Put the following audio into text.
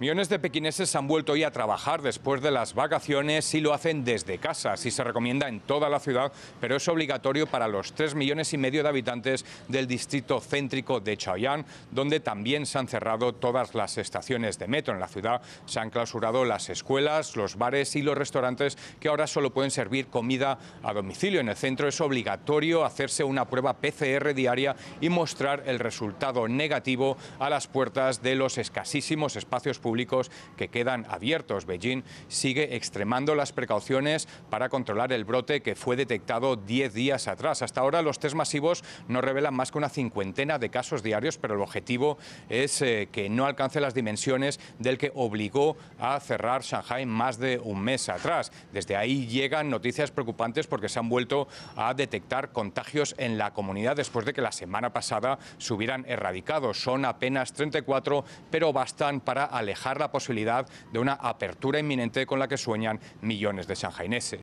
Millones de pequineses han vuelto hoy a trabajar después de las vacaciones y lo hacen desde casa. Así se recomienda en toda la ciudad, pero es obligatorio para los 3 millones y medio de habitantes del distrito céntrico de Chaoyang, donde también se han cerrado todas las estaciones de metro en la ciudad. Se han clausurado las escuelas, los bares y los restaurantes que ahora solo pueden servir comida a domicilio. En el centro es obligatorio hacerse una prueba PCR diaria y mostrar el resultado negativo a las puertas de los escasísimos espacios públicos que quedan abiertos. Beijing sigue extremando las precauciones para controlar el brote que fue detectado 10 días atrás. Hasta ahora los test masivos no revelan más que una cincuentena de casos diarios, pero el objetivo es eh, que no alcance las dimensiones del que obligó a cerrar Shanghai más de un mes atrás. Desde ahí llegan noticias preocupantes porque se han vuelto a detectar contagios en la comunidad después de que la semana pasada se hubieran erradicado. Son apenas 34, pero bastan para alejar la posibilidad de una apertura inminente con la que sueñan millones de shanghaineses.